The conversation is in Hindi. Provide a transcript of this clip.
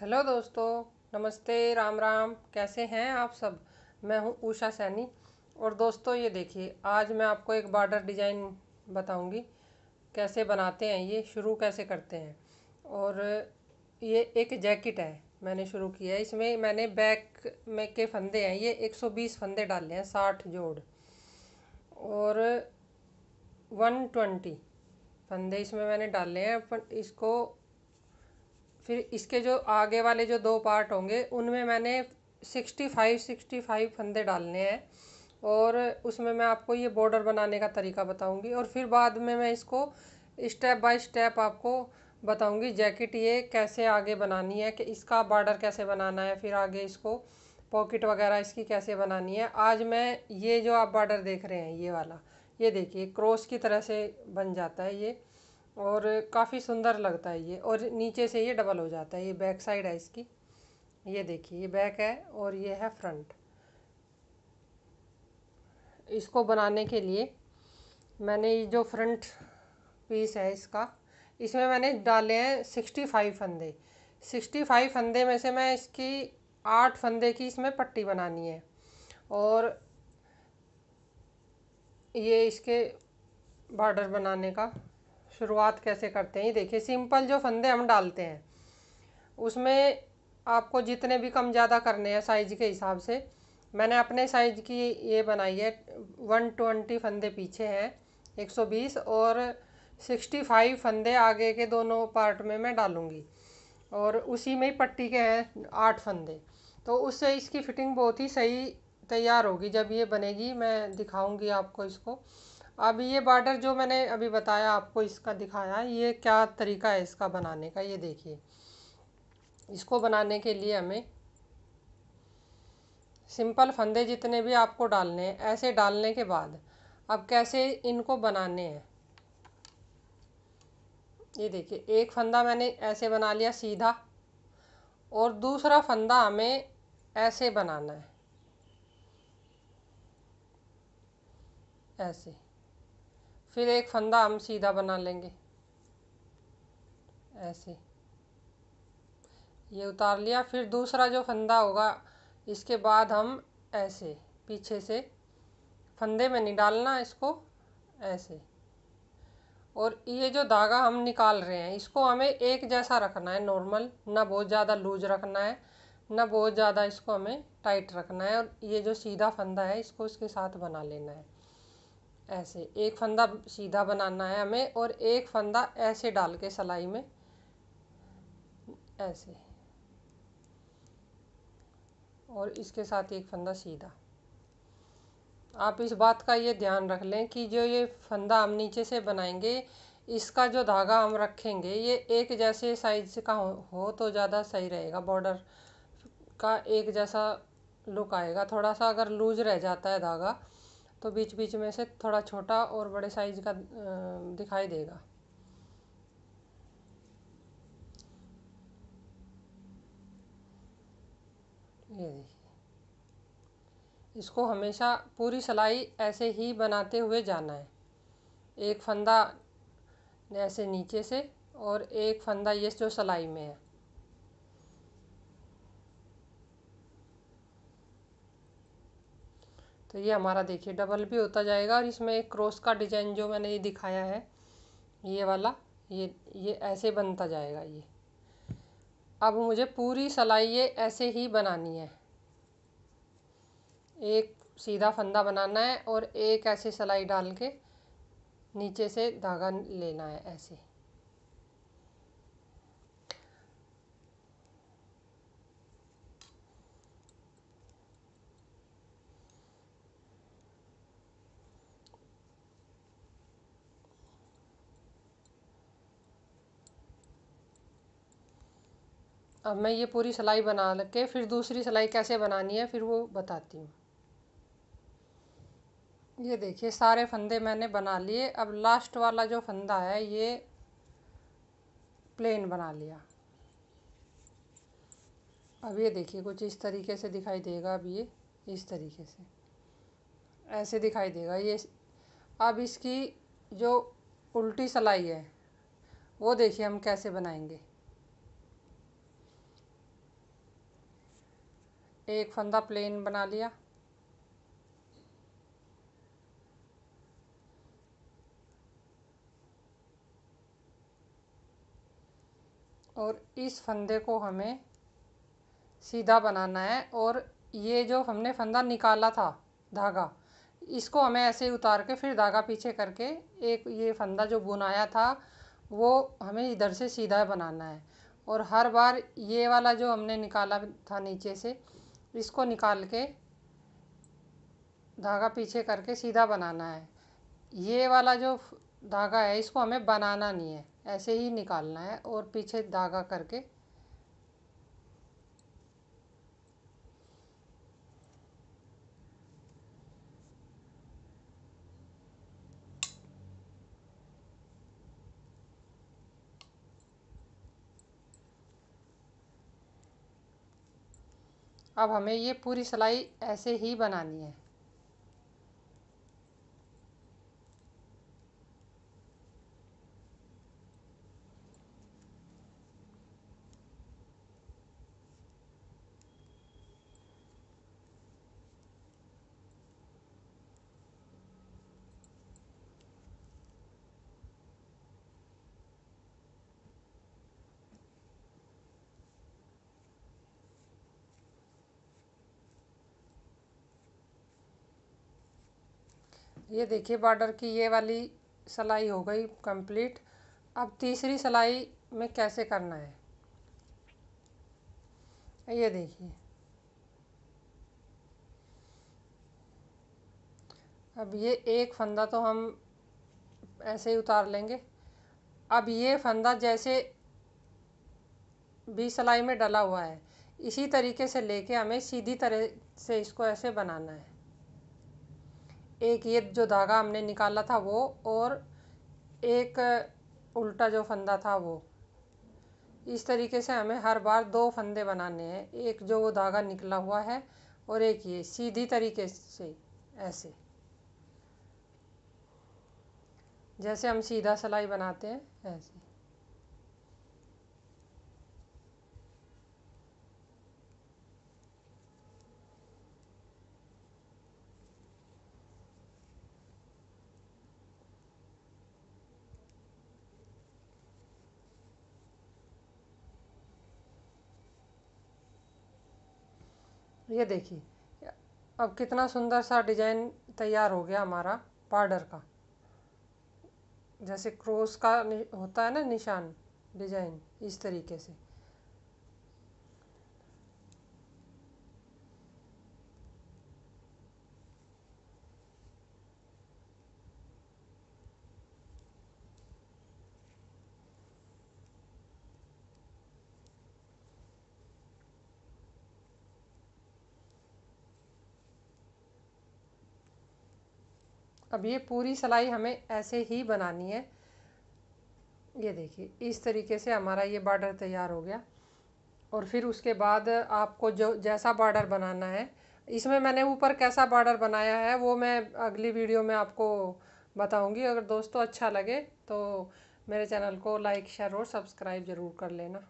हेलो दोस्तों नमस्ते राम राम कैसे हैं आप सब मैं हूं उषा सैनी और दोस्तों ये देखिए आज मैं आपको एक बॉर्डर डिज़ाइन बताऊंगी कैसे बनाते हैं ये शुरू कैसे करते हैं और ये एक जैकेट है मैंने शुरू किया है इसमें मैंने बैक में के फंदे हैं ये 120 फंदे डाले हैं 60 जोड़ और 120 फंदे इसमें मैंने डाले हैं पर इसको फिर इसके जो आगे वाले जो दो पार्ट होंगे उनमें मैंने सिक्सटी फाइव सिक्सटी फाइव फंदे डालने हैं और उसमें मैं आपको ये बॉर्डर बनाने का तरीका बताऊंगी और फिर बाद में मैं इसको स्टेप बाय स्टेप आपको बताऊंगी जैकेट ये कैसे आगे बनानी है कि इसका बॉर्डर कैसे बनाना है फिर आगे इसको पॉकेट वगैरह इसकी कैसे बनानी है आज मैं ये जो आप बॉर्डर देख रहे हैं ये वाला ये देखिए क्रॉस की तरह से बन जाता है ये और काफ़ी सुंदर लगता है ये और नीचे से ये डबल हो जाता है ये बैक साइड है इसकी ये देखिए ये बैक है और ये है फ्रंट इसको बनाने के लिए मैंने ये जो फ्रंट पीस है इसका इसमें मैंने डाले हैं सिक्सटी फाइव फंदे सिक्सटी फाइव फंदे में से मैं इसकी आठ फंदे की इसमें पट्टी बनानी है और ये इसके बॉर्डर बनाने का शुरुआत कैसे करते हैं ये देखिए सिंपल जो फंदे हम डालते हैं उसमें आपको जितने भी कम ज़्यादा करने हैं साइज के हिसाब से मैंने अपने साइज की ये बनाई है वन ट्वेंटी फंदे पीछे हैं एक सौ बीस और सिक्सटी फाइव फंदे आगे के दोनों पार्ट में मैं डालूँगी और उसी में ही पट्टी के हैं आठ फंदे तो उससे इसकी फिटिंग बहुत ही सही तैयार होगी जब ये बनेगी मैं दिखाऊंगी आपको इसको अब ये बॉर्डर जो मैंने अभी बताया आपको इसका दिखाया ये क्या तरीका है इसका बनाने का ये देखिए इसको बनाने के लिए हमें सिंपल फंदे जितने भी आपको डालने हैं ऐसे डालने के बाद अब कैसे इनको बनाने हैं ये देखिए एक फंदा मैंने ऐसे बना लिया सीधा और दूसरा फंदा हमें ऐसे बनाना है ऐसे फिर एक फंदा हम सीधा बना लेंगे ऐसे ये उतार लिया फिर दूसरा जो फंदा होगा इसके बाद हम ऐसे पीछे से फंदे में नहीं डालना इसको ऐसे और ये जो धागा हम निकाल रहे हैं इसको हमें एक जैसा रखना है नॉर्मल ना बहुत ज़्यादा लूज रखना है ना बहुत ज़्यादा इसको हमें टाइट रखना है और ये जो सीधा फंदा है इसको इसके साथ बना लेना है ऐसे एक फंदा सीधा बनाना है हमें और एक फंदा ऐसे डाल के सलाई में ऐसे और इसके साथ एक फंदा सीधा आप इस बात का ये ध्यान रख लें कि जो ये फंदा हम नीचे से बनाएंगे इसका जो धागा हम रखेंगे ये एक जैसे साइज का हो, हो तो ज़्यादा सही रहेगा बॉर्डर का एक जैसा लुक आएगा थोड़ा सा अगर लूज रह जाता है धागा तो बीच बीच में से थोड़ा छोटा और बड़े साइज का दिखाई देगा ये देखिए इसको हमेशा पूरी सिलाई ऐसे ही बनाते हुए जाना है एक फंदा ऐसे नीचे से और एक फंदा ये जो सिलाई में है तो ये हमारा देखिए डबल भी होता जाएगा और इसमें एक क्रॉस का डिजाइन जो मैंने ये दिखाया है ये वाला ये ये ऐसे बनता जाएगा ये अब मुझे पूरी सलाई ये ऐसे ही बनानी है एक सीधा फंदा बनाना है और एक ऐसे सलाई डाल के नीचे से धागा लेना है ऐसे अब मैं ये पूरी सिलाई बना के फिर दूसरी सिलाई कैसे बनानी है फिर वो बताती हूँ ये देखिए सारे फंदे मैंने बना लिए अब लास्ट वाला जो फंदा है ये प्लेन बना लिया अब ये देखिए कुछ इस तरीके से दिखाई देगा अब ये इस तरीके से ऐसे दिखाई देगा ये अब इसकी जो उल्टी सिलाई है वो देखिए हम कैसे बनाएंगे एक फंदा प्लेन बना लिया और इस फंदे को हमें सीधा बनाना है और ये जो हमने फंदा निकाला था धागा इसको हमें ऐसे ही उतार के फिर धागा पीछे करके एक ये फंदा जो बुनाया था वो हमें इधर से सीधा बनाना है और हर बार ये वाला जो हमने निकाला था नीचे से इसको निकाल के धागा पीछे करके सीधा बनाना है ये वाला जो धागा है इसको हमें बनाना नहीं है ऐसे ही निकालना है और पीछे धागा करके अब हमें ये पूरी सिलाई ऐसे ही बनानी है ये देखिए बॉर्डर की ये वाली सिलाई हो गई कंप्लीट अब तीसरी सिलाई में कैसे करना है ये देखिए अब ये एक फंदा तो हम ऐसे ही उतार लेंगे अब ये फंदा जैसे भी सिलाई में डला हुआ है इसी तरीके से लेके हमें सीधी तरह से इसको ऐसे बनाना है एक ये जो धागा हमने निकाला था वो और एक उल्टा जो फंदा था वो इस तरीके से हमें हर बार दो फंदे बनाने हैं एक जो वो धागा निकला हुआ है और एक ये सीधी तरीके से ऐसे जैसे हम सीधा सिलाई बनाते हैं ऐसे ये देखिए अब कितना सुंदर सा डिजाइन तैयार हो गया हमारा पार्डर का जैसे क्रोस का होता है ना निशान डिजाइन इस तरीके से अब ये पूरी सलाई हमें ऐसे ही बनानी है ये देखिए इस तरीके से हमारा ये बॉर्डर तैयार हो गया और फिर उसके बाद आपको जो जैसा बॉर्डर बनाना है इसमें मैंने ऊपर कैसा बॉर्डर बनाया है वो मैं अगली वीडियो में आपको बताऊंगी अगर दोस्तों अच्छा लगे तो मेरे चैनल को लाइक शेयर और सब्सक्राइब ज़रूर कर लेना